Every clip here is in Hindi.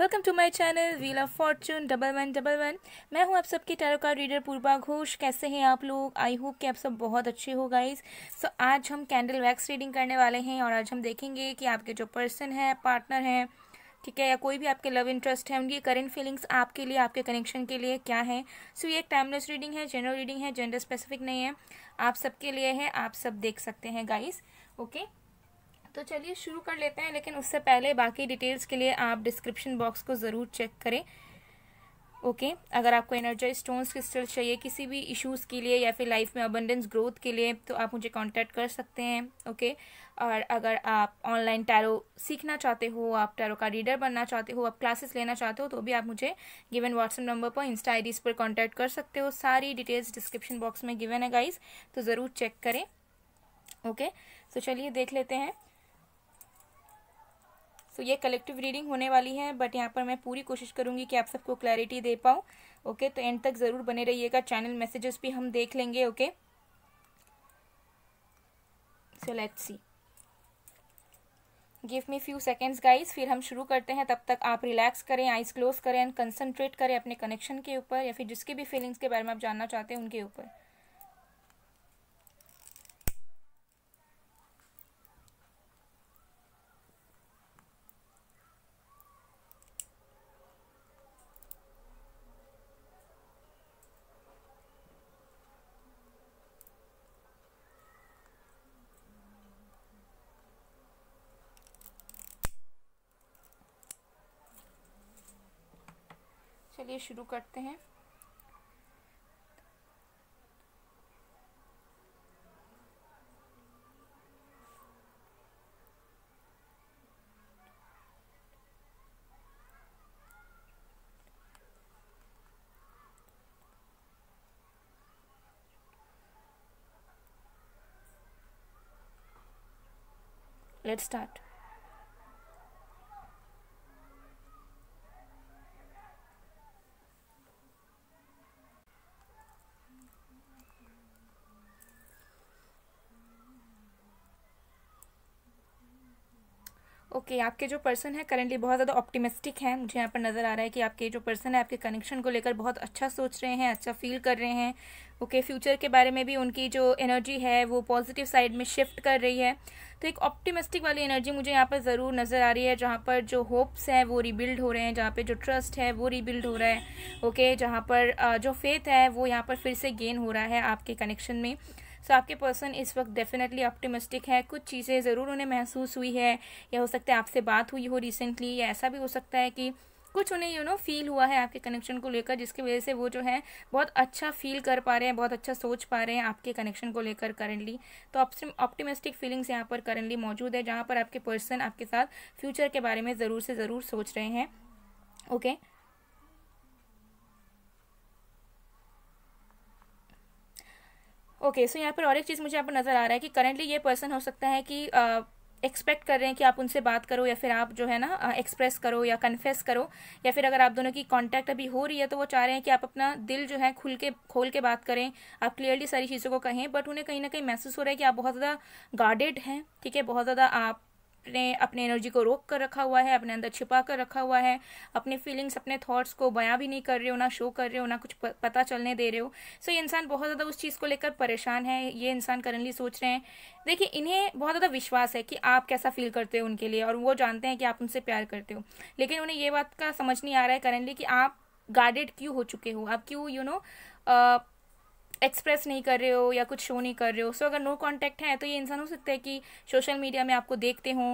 Welcome to my channel wheel of fortune double one double one मैं हूं आप सबकी tarot card reader Purva Ghosh कैसे हैं आप लोग आई होप कि आप सब बहुत अच्छे हो गाइस सो so, आज हम कैंडल वैक्स रीडिंग करने वाले हैं और आज हम देखेंगे कि आपके जो पर्सन है पार्टनर हैं ठीक है या कोई भी आपके लव इंटरेस्ट है उनकी करेंट फीलिंग्स आपके लिए आपके कनेक्शन के लिए क्या है सो so, ये एक टाइमलेस रीडिंग है जनरल रीडिंग है जेंडर स्पेसिफिक नहीं है आप सबके लिए है आप सब देख सकते हैं गाइज ओके okay? तो चलिए शुरू कर लेते हैं लेकिन उससे पहले बाकी डिटेल्स के लिए आप डिस्क्रिप्शन बॉक्स को ज़रूर चेक करें ओके okay, अगर आपको एनर्जाइज स्टोन्स क्रिस्टल चाहिए किसी भी इश्यूज़ के लिए या फिर लाइफ में अबंडेंस ग्रोथ के लिए तो आप मुझे कांटेक्ट कर सकते हैं ओके okay? और अगर आप ऑनलाइन टैरो सीखना चाहते हो आप टैरो का रीडर बनना चाहते हो आप क्लासेस लेना चाहते हो तो भी आप मुझे गिवन व्हाट्सएप नंबर पर इंस्टा आई पर कॉन्टैक्ट कर सकते हो सारी डिटेल्स डिस्क्रिप्शन बॉक्स में गिवन है गाइज तो ज़रूर चेक करें ओके okay? तो so चलिए देख लेते हैं सो ये कलेक्टिव रीडिंग होने वाली है बट यहाँ पर मैं पूरी कोशिश करूँगी कि आप सबको क्लैरिटी दे पाऊँ ओके तो एंड तक ज़रूर बने रहिएगा चैनल मैसेजेस भी हम देख लेंगे okay so let's see give me few seconds guys फिर हम शुरू करते हैं तब तक आप रिलैक्स करें आइज क्लोज करें एंड कंसनट्रेट करें अपने कनेक्शन के ऊपर या फिर जिसके भी फीलिंग्स के बारे में आप जानना चाहते हैं उनके ऊपर चलिए शुरू करते हैं let's start ओके okay, आपके जो पर्सन है करेंटली बहुत ज़्यादा ऑप्टिमिस्टिक हैं मुझे यहाँ पर नज़र आ रहा है कि आपके जो पर्सन है आपके कनेक्शन को लेकर बहुत अच्छा सोच रहे हैं अच्छा फील कर रहे हैं ओके okay, फ्यूचर के बारे में भी उनकी जो एनर्जी है वो पॉजिटिव साइड में शिफ्ट कर रही है तो एक ऑप्टिमिस्टिक वाली एनर्जी मुझे यहाँ पर ज़रूर नज़र आ रही है जहाँ पर जो होप्स हैं वो रिबिल्ड हो रहे हैं जहाँ पर जो ट्रस्ट है वो रिबिल्ड हो रहा है ओके okay, जहाँ पर जो फेथ है वो यहाँ पर फिर से गेन हो रहा है आपके कनेक्शन में सो so, आपके पर्सन इस वक्त डेफिनेटली ऑप्टिमिस्टिक है कुछ चीज़ें ज़रूर उन्हें महसूस हुई है या हो सकता है आपसे बात हुई हो रिसेंटली या ऐसा भी हो सकता है कि कुछ उन्हें यू नो फील हुआ है आपके कनेक्शन को लेकर जिसकी वजह से वो जो है बहुत अच्छा फील कर पा रहे हैं बहुत अच्छा सोच पा रहे हैं आपके कनेक्शन को लेकर करेंटली तो ऑप्टिमिस्टिक फीलिंग्स यहाँ पर करेंटली मौजूद है जहाँ पर आपके पर्सन आपके साथ फ्यूचर के बारे में ज़रूर से ज़रूर सोच रहे हैं ओके okay? ओके सो यहाँ पर और एक चीज़ मुझे यहाँ पर नज़र आ रहा है कि करेंटली ये पर्सन हो सकता है कि एक्सपेक्ट uh, कर रहे हैं कि आप उनसे बात करो या फिर आप जो है ना एक्सप्रेस uh, करो या कन्फेस करो या फिर अगर आप दोनों की कांटेक्ट अभी हो रही है तो वो चाह रहे हैं कि आप अपना दिल जो है खुल के खोल के बात करें आप क्लियरली सारी चीज़ों को कहें बट उन्हें कहीं ना कहीं महसूस हो रहा है कि आप बहुत ज़्यादा गार्डेड हैं ठीक है बहुत ज़्यादा आप अपने अपने एनर्जी को रोक कर रखा हुआ है अपने अंदर छिपा कर रखा हुआ है अपने फीलिंग्स अपने थॉट्स को बयां भी नहीं कर रहे हो ना शो कर रहे हो ना कुछ पता चलने दे रहे हो सो so, ये इंसान बहुत ज़्यादा उस चीज़ को लेकर परेशान है ये इंसान करनली सोच रहे हैं देखिए इन्हें बहुत ज़्यादा विश्वास है कि आप कैसा फील करते हो उनके लिए और वो जानते हैं कि आप उनसे प्यार करते हो लेकिन उन्हें ये बात का समझ नहीं आ रहा है करेंटली कि आप गार्डेड क्यों हो चुके हो आप क्यों यू नो एक्सप्रेस नहीं कर रहे हो या कुछ शो नहीं कर रहे हो सो so, अगर नो कॉन्टैक्ट है तो ये इंसान हो सकता है कि सोशल मीडिया में आपको देखते हो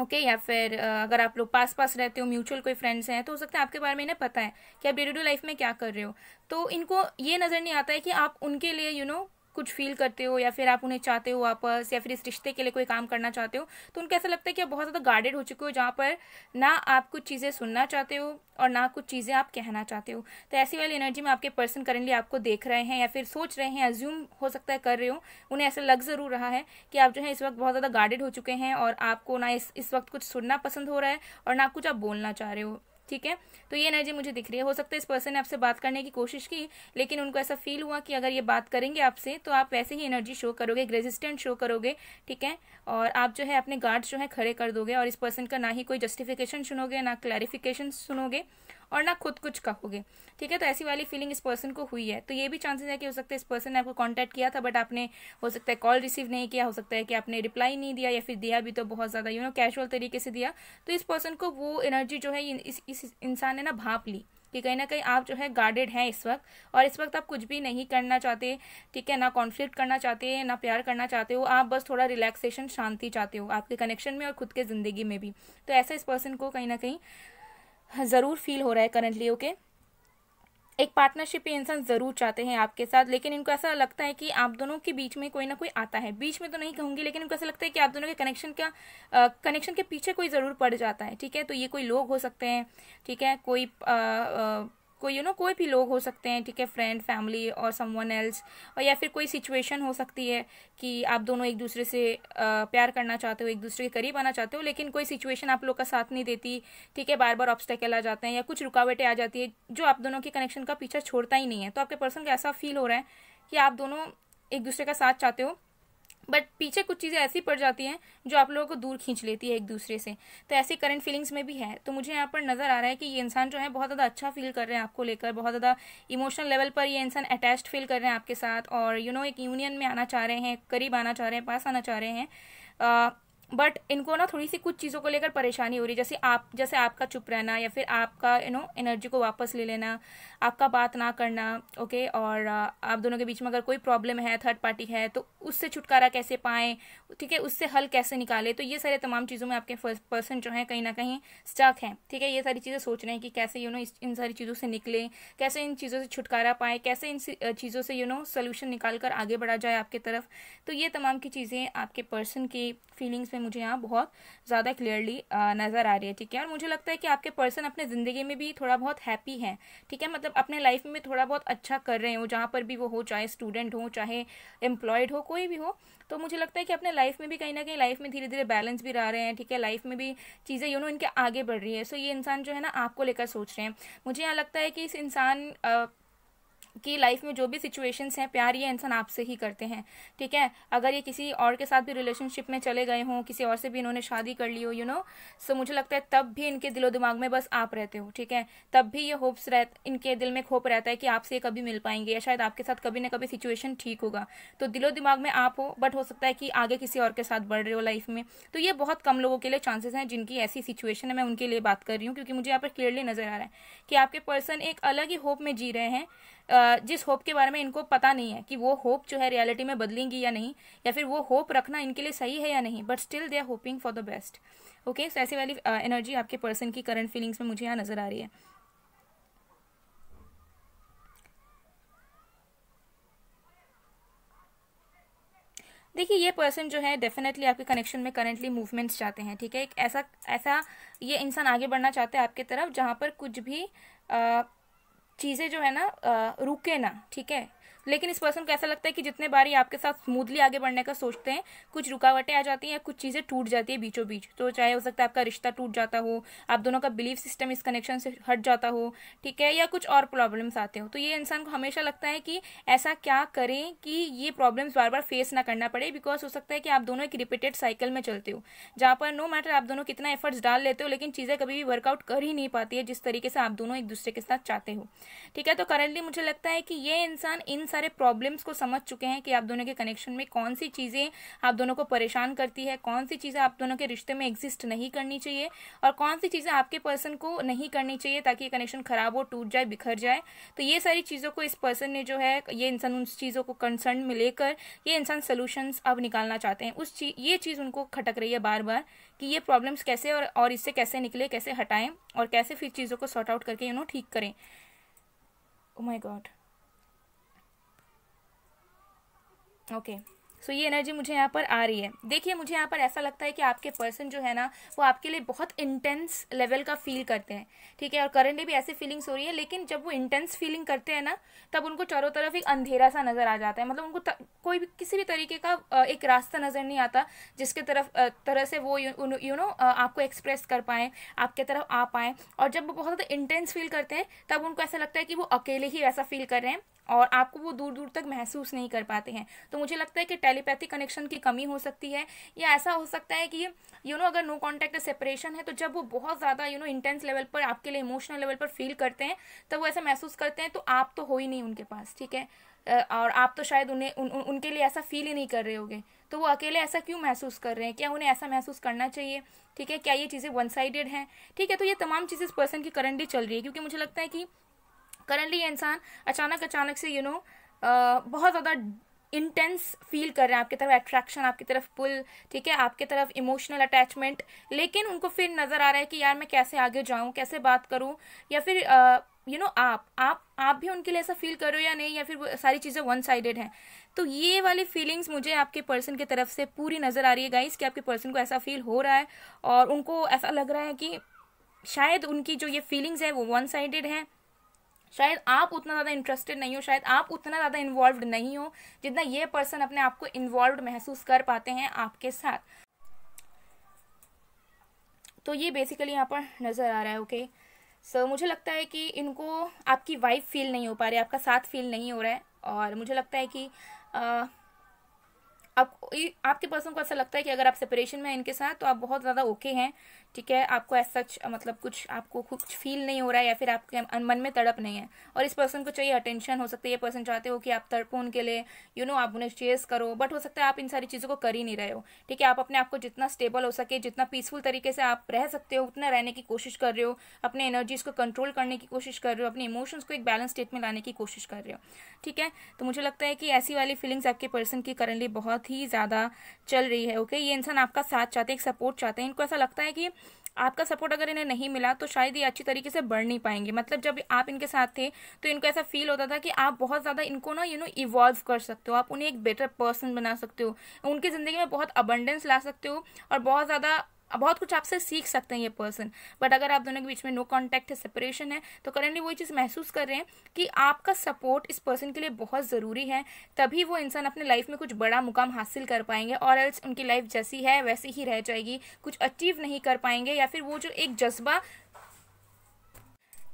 ओके okay, या फिर अगर आप लोग पास पास रहते हो म्यूचुअल कोई फ्रेंड्स हैं तो हो सकता है आपके बारे में इन्हें पता है कि आप डे टू डे लाइफ में क्या कर रहे हो तो इनको ये नज़र नहीं आता है कि आप उनके लिए यू you नो know, कुछ फील करते हो या फिर आप उन्हें चाहते हो वापस या फिर इस रिश्ते के लिए कोई काम करना चाहते हो तो उनको ऐसा लगता है कि आप बहुत ज़्यादा गार्डेड हो चुके हो जहाँ पर ना आप कुछ चीज़ें सुनना चाहते हो और ना कुछ चीज़ें आप कहना चाहते हो तो ऐसी वाली एनर्जी में आपके पर्सन करेंटली आपको देख रहे हैं या फिर सोच रहे हैं अज्यूम हो सकता है कर रहे हो उन्हें ऐसा लग ज़रूर रहा है कि आप जो है इस वक्त बहुत ज़्यादा गार्डेड हो चुके हैं और आपको ना इस इस वक्त कुछ सुनना पसंद हो रहा है और ना कुछ आप बोलना चाह रहे हो ठीक है तो ये एनर्जी मुझे दिख रही है हो सकता है इस पर्सन ने आपसे बात करने की कोशिश की लेकिन उनको ऐसा फील हुआ कि अगर ये बात करेंगे आपसे तो आप वैसे ही एनर्जी शो करोगे रेजिस्टेंट शो करोगे ठीक है और आप जो है अपने गार्ड्स जो है खड़े कर दोगे और इस पर्सन का ना ही कोई जस्टिफिकेशन सुनोगे ना क्लैरिफिकेशन सुनोगे और ना खुद कुछ कहोगे ठीक है तो ऐसी वाली फीलिंग इस पर्सन को हुई है तो ये भी चांसेस है कि हो सकता है इस पर्सन ने आपको कॉन्टैक्ट किया था बट आपने हो सकता है कॉल रिसीव नहीं किया हो सकता है कि आपने रिप्लाई नहीं दिया या फिर दिया भी तो बहुत ज़्यादा यू नो कैजुअल तरीके से दिया तो इस पर्सन को वो एनर्जी जो है इस, इस इंसान ने ना भाप ली कि कहीं ना कहीं आप जो है गार्डेड हैं इस वक्त और इस वक्त आप कुछ भी नहीं करना चाहते ठीक है ना कॉन्फ्लिक्ट करना चाहते हैं ना प्यार करना चाहते हो आप बस थोड़ा रिलैक्सेशन शांति चाहते हो आपके कनेक्शन में और खुद के ज़िंदगी में भी तो ऐसा इस पर्सन को कहीं ना कहीं ज़रूर फील हो रहा है करंटली ओके okay? एक पार्टनरशिप ये इंसान ज़रूर चाहते हैं आपके साथ लेकिन इनको ऐसा लगता है कि आप दोनों के बीच में कोई ना कोई आता है बीच में तो नहीं कहूँगी लेकिन इनको ऐसा लगता है कि आप दोनों के कनेक्शन का कनेक्शन के पीछे कोई ज़रूर पड़ जाता है ठीक है तो ये कोई लोग हो सकते हैं ठीक है कोई आ, आ, कोई यू नो कोई भी लोग हो सकते हैं ठीक है फ्रेंड फैमिली और समवन एल्स और या फिर कोई सिचुएशन हो सकती है कि आप दोनों एक दूसरे से प्यार करना चाहते हो एक दूसरे के करीब आना चाहते हो लेकिन कोई सिचुएशन आप लोग का साथ नहीं देती ठीक है बार बार ऑब्स्टेकल आ जाते हैं या कुछ रुकावटें आ जाती है जो आप दोनों के कनेक्शन का पीछा छोड़ता ही नहीं है तो आपके पर्सन को ऐसा फील हो रहा है कि आप दोनों एक दूसरे का साथ चाहते हो बट पीछे कुछ चीज़ें ऐसी पड़ जाती हैं जो आप लोगों को दूर खींच लेती है एक दूसरे से तो ऐसे करंट फीलिंग्स में भी है तो मुझे यहाँ पर नज़र आ रहा है कि ये इंसान जो है बहुत ज़्यादा अच्छा फील कर रहे हैं आपको लेकर बहुत ज़्यादा इमोशनल लेवल पर ये इंसान अटैच्ड फील कर रहे हैं आपके साथ और यू you नो know, एक यूनियन में आना चाह रहे हैं करीब आना चाह रहे हैं पास आना चाह रहे हैं बट इनको ना थोड़ी सी कुछ चीज़ों को लेकर परेशानी हो रही है जैसे आप जैसे आपका चुप रहना या फिर आपका यू नो एनर्जी को वापस ले लेना आपका बात ना करना ओके और uh, आप दोनों के बीच में अगर कोई प्रॉब्लम है थर्ड पार्टी है तो उससे छुटकारा कैसे पाएं ठीक है उससे हल कैसे निकालें तो ये सारे तमाम चीज़ों में आपके पर्सन जो हैं कहीं ना कहीं स्टक हैं ठीक है ये सारी चीज़ें सोच रहे हैं कि कैसे यू नो इन सारी चीज़ों से निकलें कैसे इन चीज़ों से छुटकारा पाएँ कैसे इन चीज़ों से यू नो सोल्यूशन निकाल कर आगे बढ़ा जाए आपके तरफ तो ये तमाम की चीज़ें आपके पर्सन की फीलिंग्स चीज़ें मुझे यहाँ बहुत ज़्यादा क्लियरली नज़र आ रही है ठीक है और मुझे लगता है कि आपके पर्सन अपने ज़िंदगी में भी थोड़ा बहुत हैप्पी हैं ठीक है मतलब अपने लाइफ में थोड़ा बहुत अच्छा कर रहे हो जहाँ पर भी वो हो चाहे स्टूडेंट हो चाहे एम्प्लॉयड हो कोई भी हो तो मुझे लगता है कि अपने लाइफ में भी कहीं ना कहीं लाइफ में धीरे धीरे बैलेंस भी रह रहे हैं ठीक है लाइफ में भी चीज़ें यू नो इनके आगे बढ़ रही है सो ये इंसान जो है ना आपको लेकर सोच रहे हैं मुझे यहाँ लगता है कि इस इंसान कि लाइफ में जो भी सिचुएशंस हैं प्यार ये इंसान आपसे ही करते हैं ठीक है अगर ये किसी और के साथ भी रिलेशनशिप में चले गए हों किसी और से भी इन्होंने शादी कर ली हो यू नो सो मुझे लगता है तब भी इनके दिलो दिमाग में बस आप रहते हो ठीक है तब भी ये होप्स रह इनके दिल में खोप रहता है कि आपसे ये कभी मिल पाएंगे या शायद आपके साथ कभी ना कभी सिचुएशन ठीक होगा तो दिलो दिमाग में आप हो बट हो सकता है कि आगे किसी और के साथ बढ़ रहे हो लाइफ में तो ये बहुत कम लोगों के लिए चांसेस हैं जिनकी ऐसी सिचुएशन है मैं उनके लिए बात कर रही हूँ क्योंकि मुझे यहाँ पर क्लियरली नजर आ रहा है कि आपके पर्सन एक अलग ही होप में जी रहे हैं जिस होप के बारे में इनको पता नहीं है कि वो होप जो है रियलिटी में बदलेंगी या नहीं या फिर वो होप रखना इनके लिए सही है या नहीं but still they are hoping for the best okay so ऐसी वाली एनर्जी आपके पर्सन की करंट फीलिंग्स में मुझे यहाँ नज़र आ रही है देखिए ये पर्सन जो है डेफिनेटली आपके कनेक्शन में करेंटली मूवमेंट्स चाहते हैं ठीक है एक ऐसा ऐसा ये इंसान आगे बढ़ना चाहते हैं आपके तरफ जहाँ पर कुछ भी आ, चीज़ें जो है ना रुके ना ठीक है लेकिन इस पर्सन को ऐसा लगता है कि जितने बार ही आपके साथ स्मूथली आगे बढ़ने का सोचते हैं कुछ रुकावटें आ जाती हैं या कुछ चीज़ें टूट जाती है बीचों बीच तो चाहे हो सकता है आपका रिश्ता टूट जाता हो आप दोनों का बिलीफ सिस्टम इस कनेक्शन से हट जाता हो ठीक है या कुछ और प्रॉब्लम्स आते हो तो ये इंसान को हमेशा लगता है कि ऐसा क्या करें कि ये प्रॉब्लम्स बार बार फेस ना करना पड़े बिकॉज हो सकता है कि आप दोनों एक रिपीटेड साइकिल में चलते हो जहाँ पर नो मैटर आप दोनों कितना एफर्ट्स डाल लेते हो लेकिन चीज़ें कभी भी वर्कआउट कर ही नहीं पाती है जिस तरीके से आप दोनों एक दूसरे के साथ चाहते हो ठीक है तो करेंटली मुझे लगता है कि ये इंसान इन सारे प्रॉब्लम्स को समझ चुके हैं कि आप दोनों के कनेक्शन में कौन सी चीज़ें आप दोनों को परेशान करती है कौन सी चीज़ें आप दोनों के रिश्ते में एग्जिस्ट नहीं करनी चाहिए और कौन सी चीज़ें आपके पर्सन को नहीं करनी चाहिए ताकि ये कनेक्शन खराब हो टूट जाए बिखर जाए तो ये सारी चीज़ों को इस पर्सन ने जो है ये इंसान उन चीज़ों को कंसर्न में लेकर ये इंसान सोल्यूशंस अब निकालना चाहते हैं उस चीज ये चीज़ उनको खटक रही है बार बार कि ये प्रॉब्लम्स कैसे और, और इससे कैसे निकले कैसे हटाएं और कैसे फिर चीज़ों को सॉर्ट आउट करके यू नो ठीक करें oh my god okay so ये एनर्जी मुझे यहाँ पर आ रही है देखिए मुझे यहाँ पर ऐसा लगता है कि आपके पर्सन जो है ना वो आपके लिए बहुत इंटेंस लेवल का फील करते हैं ठीक है और करंटली भी ऐसी फीलिंग्स हो रही है लेकिन जब वो इंटेंस फीलिंग करते हैं ना तब उनको चारों तरफ एक अंधेरा सा नज़र आ जाता है मतलब उनको कोई भी किसी भी तरीके का एक रास्ता नज़र नहीं आता जिसके तरफ तरह से वो यू नो आपको एक्सप्रेस कर पाएँ आपके तरफ आ पाए और जब वो बहुत ज़्यादा इंटेंस फील करते हैं तब उनको ऐसा लगता है कि वो अकेले ही वैसा फील कर रहे हैं और आपको वो दूर दूर तक महसूस नहीं कर पाते हैं तो मुझे लगता है कि टेलीपैथिक कनेक्शन की कमी हो सकती है या ऐसा हो सकता है कि यू नो अगर नो कॉन्टैक्ट सेपरेशन है तो जब वो बहुत ज़्यादा यू नो इंटेंस लेवल पर आपके लिए इमोशनल लेवल पर फील करते हैं तब वो ऐसा महसूस करते हैं तो आप तो हो ही नहीं उनके पास ठीक है और आप तो शायद उन्हें उन, उन, उनके लिए ऐसा फील ही नहीं कर रहे होगे तो वो अकेले ऐसा क्यों महसूस कर रहे हैं क्या उन्हें ऐसा महसूस करना चाहिए ठीक है क्या ये चीज़ें वन साइडेड हैं ठीक है तो ये तमाम चीज़ें इस पर्सन की करंटली चल रही है क्योंकि मुझे लगता है कि करंटली ये इंसान अचानक अचानक से यू you नो know, बहुत ज़्यादा इंटेंस फील कर रहे हैं आपकी तरफ अट्रैक्शन आपकी तरफ पुल ठीक है आपकी तरफ इमोशनल अटैचमेंट लेकिन उनको फिर नज़र आ रहा है कि यार मैं कैसे आगे जाऊँ कैसे बात करूँ या फिर यू you नो know, आप आप आप भी उनके लिए ऐसा फील करो या नहीं या फिर वो सारी चीज़ें वन साइडेड हैं तो ये वाली फीलिंग्स मुझे आपके पर्सन की तरफ से पूरी नज़र आ रही है गाइस कि आपके पर्सन को ऐसा फील हो रहा है और उनको ऐसा लग रहा है कि शायद उनकी जो ये फीलिंग्स हैं वो वन साइडेड हैं शायद आप उतना ज़्यादा इंटरेस्टेड नहीं हो शायद आप उतना ज़्यादा इन्वॉल्व नहीं हो जितना ये पर्सन अपने आप को इन्वॉल्व महसूस कर पाते हैं आपके साथ तो ये बेसिकली यहाँ पर नज़र आ रहा है ओके सो so, मुझे लगता है कि इनको आपकी वाइफ फील नहीं हो पा रही आपका साथ फील नहीं हो रहा है और मुझे लगता है कि आ, आप आपके पर्सन को ऐसा लगता है कि अगर आप सेपरेशन में हैं इनके साथ तो आप बहुत ज़्यादा ओके हैं ठीक है आपको ऐसा सच मतलब कुछ आपको कुछ फील नहीं हो रहा है या फिर आपके अं-, मन में तड़प नहीं है और इस पर्सन को चाहिए अटेंशन हो सकता है ये पर्सन चाहते हो कि आप तड़पो उनके लिए यू you नो know, आप उन्हें चेस करो बट हो सकता है आप इन सारी चीज़ों को कर ही नहीं रहे हो ठीक है आप अपने आप को जितना स्टेबल हो सके जितना पीसफुल तरीके से आप रह सकते हो उतना रहने की कोशिश कर रहे हो अपने एनर्जीज को कंट्रोल करने की कोशिश कर रहे हो अपने इमोशंस को एक बैलेंस स्टेट में लाने की कोशिश कर रहे हो ठीक है तो मुझे लगता है कि ऐसी वाली फीलिंग्स आपके पर्सन की करंटली बहुत ही ज़्यादा चल रही है ओके ये इंसान आपका साथ चाहते हैं एक सपोर्ट चाहते हैं इनको ऐसा लगता है कि आपका सपोर्ट अगर इन्हें नहीं मिला तो शायद ये अच्छी तरीके से बढ़ नहीं पाएंगे मतलब जब आप इनके साथ थे तो इनको ऐसा फील होता था कि आप बहुत ज़्यादा इनको ना यू नो इवॉल्व कर सकते हो आप उन्हें एक बेटर पर्सन बना सकते हो उनकी ज़िंदगी में बहुत अबंडेंस ला सकते हो और बहुत ज़्यादा बहुत कुछ आपसे सीख सकते हैं ये पर्सन बट अगर आप दोनों के बीच में नो कॉन्टैक्ट है सेपरेशन है तो करेंटली वो चीज़ महसूस कर रहे हैं कि आपका सपोर्ट इस पर्सन के लिए बहुत ज़रूरी है तभी वो इंसान अपने लाइफ में कुछ बड़ा मुकाम हासिल कर पाएंगे और एल्स उनकी लाइफ जैसी है वैसी ही रह जाएगी कुछ अचीव नहीं कर पाएंगे या फिर वो जो एक जज्बा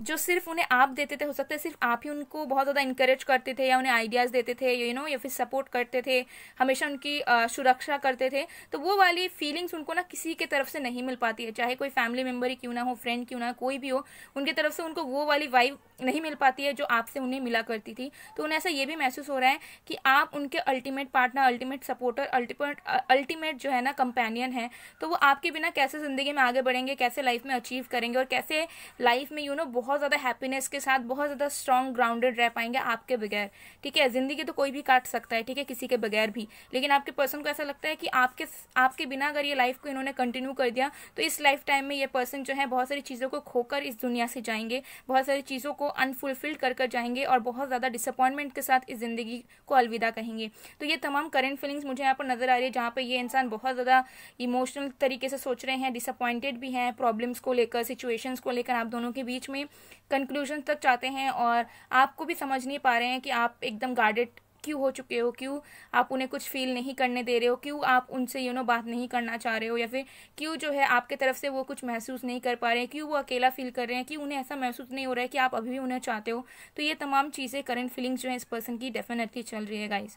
जो सिर्फ उन्हें आप देते थे हो सकता है सिर्फ आप ही उनको बहुत ज़्यादा इंकरेज करते थे या उन्हें आइडियाज़ देते थे यू नो या फिर सपोर्ट करते थे हमेशा उनकी सुरक्षा करते थे तो वो वाली फीलिंग्स उनको ना किसी के तरफ से नहीं मिल पाती है चाहे कोई फैमिली मेम्बर ही क्यों ना हो फ्रेंड क्यों ना कोई भी हो उनकी तरफ से उनको वो वाली वाइव नहीं मिल पाती है जो आपसे उन्हें मिला करती थी तो उन्हें ऐसा ये भी महसूस हो रहा है कि आप उनके ultimate partner ultimate supporter ultimate ultimate जो है ना कंपेनियन है तो वो आपके बिना कैसे ज़िंदगी में आगे बढ़ेंगे कैसे लाइफ में अचीव करेंगे और कैसे लाइफ में यू नो बहुत बहुत ज़्यादा हैप्पीनेस के साथ बहुत ज़्यादा स्ट्रॉन्ग ग्राउंडेड रह पाएंगे आपके बगैर ठीक है ज़िंदगी तो कोई भी काट सकता है ठीक है किसी के बगैर भी लेकिन आपके पर्सन को ऐसा लगता है कि आपके आपके बिना अगर ये लाइफ को इन्होंने कंटिन्यू कर दिया तो इस लाइफ टाइम में ये पर्सन जो है बहुत सारी चीज़ों को खोकर इस दुनिया से जाएंगे बहुत सारी चीज़ों को अनफुलफिल कर कर जाएंगे और बहुत ज़्यादा डिसअपॉइंटमेंट के साथ इस ज़िंदगी को अलविदा कहेंगे तो ये तमाम करेंट फीलिंग्स मुझे यहाँ पर नज़र आ रही है जहाँ पर ये इंसान बहुत ज़्यादा इमोशनल तरीके से सोच रहे हैं डिसअपॉइंटेड भी हैं प्रॉब्लम्स को लेकर सिचुएशंस को लेकर आप दोनों के बीच में कंक्लूजन तक चाहते हैं और आपको भी समझ नहीं पा रहे हैं कि आप एकदम गार्डेड क्यों हो चुके हो क्यों आप उन्हें कुछ फील नहीं करने दे रहे हो क्यों आप उनसे यू नो बात नहीं करना चाह रहे हो या फिर क्यों जो है आपके तरफ से वो कुछ महसूस नहीं कर पा रहे हैं क्यों वो अकेला फील कर रहे हैं कि उन्हें ऐसा महसूस नहीं हो रहा है कि आप अभी भी उन्हें चाहते हो तो ये तमाम चीज़ें करंट फीलिंग्स जो है इस पर्सन की डेफिनेटली चल रही है गाइज़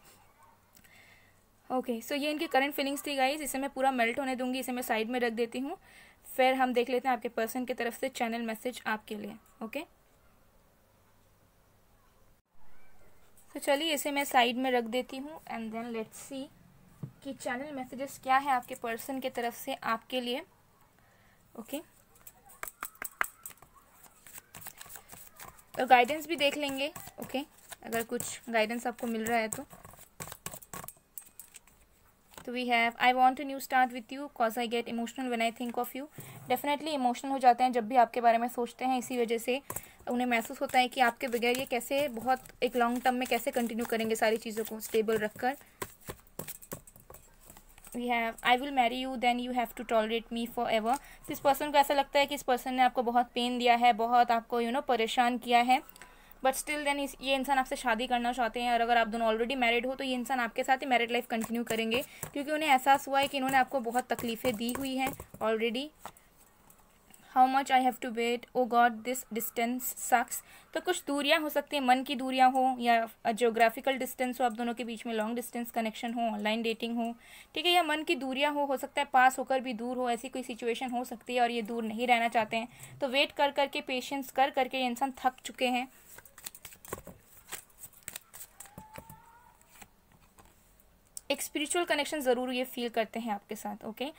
ओके सो ये इनकी करंट फीलिंग्स थी गाइज इसे मैं पूरा मेल्ट होने दूंगी इसे मैं साइड में रख देती हूँ फिर हम देख लेते हैं आपके पर्सन की तरफ से चैनल मैसेज आपके लिए ओके तो चलिए इसे मैं साइड में रख देती हूँ एंड देन लेट्स सी कि चैनल मैसेजेस क्या है आपके पर्सन के तरफ से आपके लिए ओके okay? और तो गाइडेंस भी देख लेंगे ओके अगर कुछ गाइडेंस आपको मिल रहा है तो तो we have I want new start with you cause I get emotional when I think of you definitely emotional हो जाते हैं जब भी आपके बारे में सोचते हैं इसी वजह से उन्हें महसूस होता है कि आपके बगैर ये कैसे बहुत एक लॉन्ग टर्म में कैसे कंटिन्यू करेंगे सारी चीज़ों को स्टेबल रखकर we have I will marry you then you have to tolerate me forever इस पर्सन को ऐसा लगता है कि इस पर्सन ने आपको बहुत पेन दिया है बहुत आपको यू you नो know, परेशान किया है बट स्टिल देन ये इंसान आपसे शादी करना चाहते हैं और अगर आप दोनों ऑलरेडी मैरिड हो तो ये इंसान आपके साथ ही मैरिड लाइफ कंटिन्यू करेंगे क्योंकि उन्हें एहसास हुआ है कि इन्होंने आपको बहुत तकलीफ़ें दी हुई हैं already how much I have to wait oh god this distance sucks तो कुछ दूरियाँ हो सकती हैं मन की दूरियाँ हो या जोग्राफिकल डिस्टेंस हो आप दोनों के बीच में लॉन्ग डिस्टेंस कनेक्शन हो ऑनलाइन डेटिंग हो ठीक है या मन की दूरियाँ हो हो सकता है पास होकर भी दूर हो ऐसी कोई सिचुएशन हो सकती है और ये दूर नहीं रहना चाहते हैं तो वेट कर करके पेशेंस कर करके ये इंसान थक चुके हैं एक स्पिरिचुअल कनेक्शन ज़रूर ये फील करते हैं आपके साथ ओके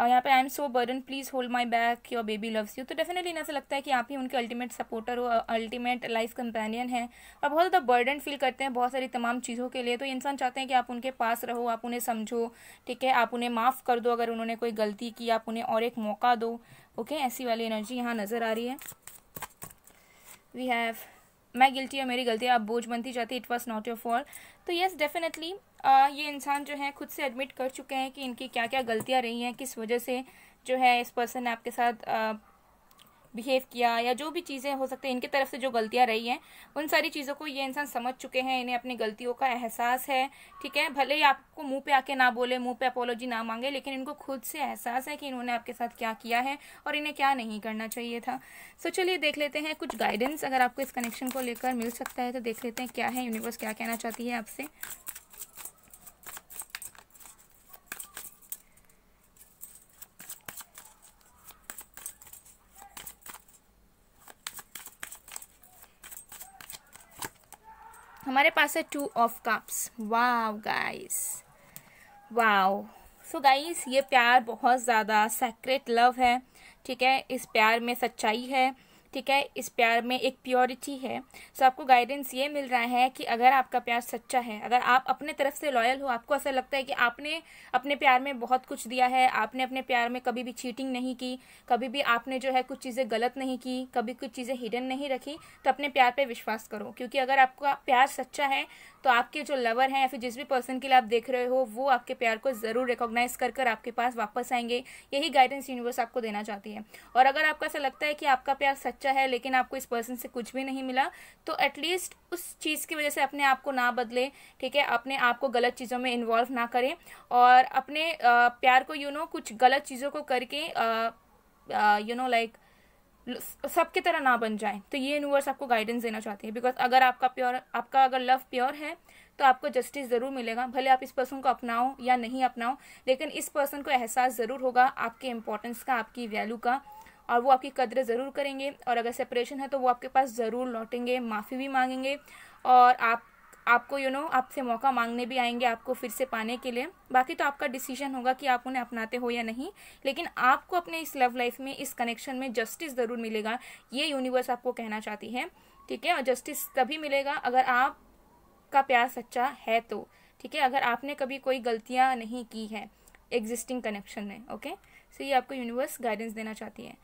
और यहाँ पे I am so burden please hold my back your baby loves you तो डेफिनेटली ऐसा लगता है कि आप ही उनके अल्टीमेट सपोर्टर हो अल्टीमेट लाइफ कंपेनियन हैं और बहुत ज़्यादा बर्डन फील करते हैं बहुत सारी तमाम चीज़ों के लिए तो इंसान चाहते हैं कि आप उनके पास रहो आप उन्हें समझो ठीक है आप उन्हें माफ़ कर दो अगर उन्होंने कोई गलती की आप उन्हें और एक मौका दो ओके ऐसी वाली एनर्जी यहाँ नज़र आ रही है वी हैव मैं गिल्टी है मेरी गलती आप बोझ बनती जाती it was not your fault तो येस डेफिनेटली आ, ये इंसान जो है खुद से एडमिट कर चुके हैं कि इनकी क्या क्या गलतियाँ रही हैं किस वजह से जो है इस पर्सन ने आपके साथ बिहेव किया या जो भी चीज़ें हो सकती हैं इनकी तरफ से जो गलतियाँ रही हैं उन सारी चीज़ों को ये इंसान समझ चुके हैं इन्हें अपनी गलतियों का एहसास है ठीक है भले ही आपको मुंह पे आके ना बोले मुंह पे अपोलॉजी ना मांगे लेकिन इनको खुद से एहसास है कि इन्होंने आपके साथ क्या किया है और इन्हें क्या नहीं करना चाहिए था सो चलिए देख लेते हैं कुछ गाइडेंस अगर आपको इस कनेक्शन को लेकर मिल सकता है तो देख लेते हैं क्या है यूनिवर्स क्या कहना चाहती है आपसे हमारे पास है two of cups wow guys wow so guys ये प्यार बहुत ज़्यादा सेक्रेट लव है ठीक है इस प्यार में सच्चाई है ठीक है इस प्यार में एक प्योरिटी है सो आपको गाइडेंस ये मिल रहा है कि अगर आपका प्यार सच्चा है अगर आप अपने तरफ से लॉयल हो आपको ऐसा लगता है कि आपने अपने प्यार में बहुत कुछ दिया है आपने अपने प्यार में कभी भी चीटिंग नहीं की कभी भी आपने जो है कुछ चीज़ें गलत नहीं की कभी कुछ चीज़ें हिडन नहीं रखी तो अपने प्यार पर विश्वास करो क्योंकि अगर आपका प्यार सच्चा है तो आपके जो लवर हैं या फिर जिस भी पर्सन के लिए आप देख रहे हो वो आपके प्यार को ज़रूर रिकॉग्नाइज कर कर आपके पास वापस आएंगे यही गाइडेंस यूनिवर्स आपको देना चाहती है और अगर आपको ऐसा लगता है कि आपका प्यार सच्चा बच्चा है लेकिन आपको इस पर्सन से कुछ भी नहीं मिला तो एटलीस्ट उस चीज़ की वजह से अपने आप को ना बदलें ठीक है अपने आप को गलत चीज़ों में इन्वॉल्व ना करें और अपने प्यार को यू नो कुछ गलत चीज़ों को करके यू नो लाइक सबके तरह ना बन जाए तो ये यूनिवर्स आपको गाइडेंस देना चाहती है बिकॉज अगर आपका प्योर आपका अगर लव प्योर है तो आपको जस्टिस ज़रूर मिलेगा भले आप इस पर्सन को अपनाओ या नहीं अपनाओ लेकिन इस पर्सन को एहसास ज़रूर होगा आपके इम्पोर्टेंस का आपकी वैल्यू का और वो आपकी कदर ज़रूर करेंगे और अगर सेपरेशन है तो वो आपके पास ज़रूर लौटेंगे माफ़ी भी मांगेंगे और आप आपको यू you नो know, आपसे मौका मांगने भी आएंगे आपको फिर से पाने के लिए बाकी तो आपका डिसीजन होगा कि आप उन्हें अपनाते हो या नहीं लेकिन आपको अपने इस लव लाइफ में इस कनेक्शन में जस्टिस ज़रूर मिलेगा ये यूनिवर्स आपको कहना चाहती है ठीक है और जस्टिस तभी मिलेगा अगर आप का प्यार सच्चा है तो ठीक है अगर आपने कभी कोई गलतियाँ नहीं की है एग्जिस्टिंग कनेक्शन में ओके सो ये आपको यूनिवर्स गाइडेंस देना चाहती है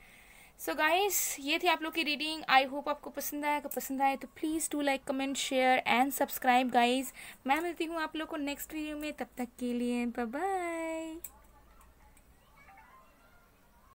सो so गाइस ये थी आप लोग की रीडिंग आई होप आपको पसंद आया अगर पसंद आया तो please do like comment share and subscribe guys मैं मिलती हूँ आप लोग को नेक्स्ट वीडियो में तब तक के लिए बाय